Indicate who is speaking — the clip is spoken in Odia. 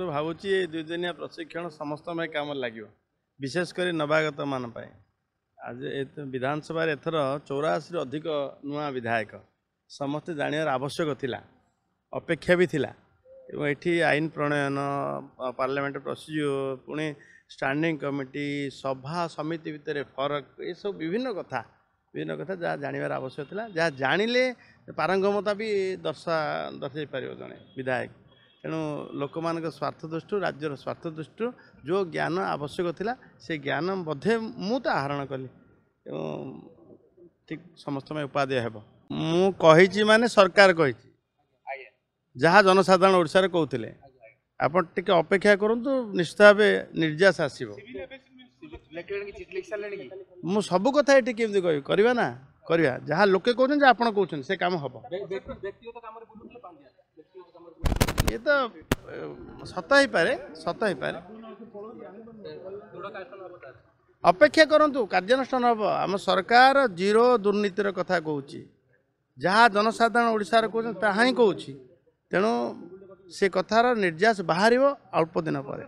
Speaker 1: ଦେଖନ୍ତୁ ଭାବୁଛି ଏ ଦୁଇଦିନିଆ ପ୍ରଶିକ୍ଷଣ ସମସ୍ତଙ୍କ ପାଇଁ କାମରେ ଲାଗିବ ବିଶେଷ କରି ନବାଗତମାନଙ୍କ ପାଇଁ ଆଜି ବିଧାନସଭାରେ ଏଥର ଚଉରାଅଶୀରୁ ଅଧିକ ନୂଆ ବିଧାୟକ ସମସ୍ତେ ଜାଣିବାର ଆବଶ୍ୟକ ଥିଲା ଅପେକ୍ଷା ବି ଥିଲା ଏବଂ ଏଠି ଆଇନ ପ୍ରଣୟନ ପାର୍ଲାମେଣ୍ଟ ପ୍ରୋସିଜିଓର ପୁଣି ଷ୍ଟାଣ୍ଡିଂ କମିଟି ସଭା ସମିତି ଭିତରେ ଫରକ ଏସବୁ ବିଭିନ୍ନ କଥା ବିଭିନ୍ନ କଥା ଯାହା ଜାଣିବାର ଆବଶ୍ୟକ ଥିଲା ଯାହା ଜାଣିଲେ ପାରଙ୍ଗମତା ବି ଦର୍ଶା ଦର୍ଶାଇ ପାରିବ ଜଣେ ବିଧାୟକ ତେଣୁ ଲୋକମାନଙ୍କ ସ୍ୱାର୍ଥ ଦୃଷ୍ଟିରୁ ରାଜ୍ୟର ସ୍ୱାର୍ଥ ଦୃଷ୍ଟିରୁ ଯେଉଁ ଜ୍ଞାନ ଆବଶ୍ୟକ ଥିଲା ସେ ଜ୍ଞାନ ବୋଧେ ମୁଁ ତ ଆହରଣ କଲି ଏବଂ ଠିକ୍ ସମସ୍ତଙ୍କ ପାଇଁ ଉପାଦେୟ ହେବ ମୁଁ କହିଛି ମାନେ ସରକାର କହିଛି ଯାହା ଜନସାଧାରଣ ଓଡ଼ିଶାରେ କହୁଥିଲେ ଆପଣ ଟିକେ ଅପେକ୍ଷା କରନ୍ତୁ ନିଶ୍ଚିତ ଭାବେ ନିର୍ଯାସ ଆସିବ ମୁଁ ସବୁ କଥା ଏଠି କେମିତି କହିବି କରିବା ନା କରିବା ଯାହା ଲୋକେ କହୁଛନ୍ତି ଯେ ଆପଣ କହୁଛନ୍ତି ସେ କାମ ହେବ ସତ ହେଇପାରେ ସତ ହେଇପାରେ ଅପେକ୍ଷା କରନ୍ତୁ କାର୍ଯ୍ୟାନୁଷ୍ଠାନ ହେବ ଆମ ସରକାର ଜିରୋ ଦୁର୍ନୀତିର କଥା କହୁଛି ଯାହା ଜନସାଧାରଣ ଓଡ଼ିଶାରେ କହୁଛନ୍ତି ତାହା ହିଁ କହୁଛି ତେଣୁ ସେ କଥାର ନିର୍ଯାସ ବାହାରିବ ଅଳ୍ପ ଦିନ ପରେ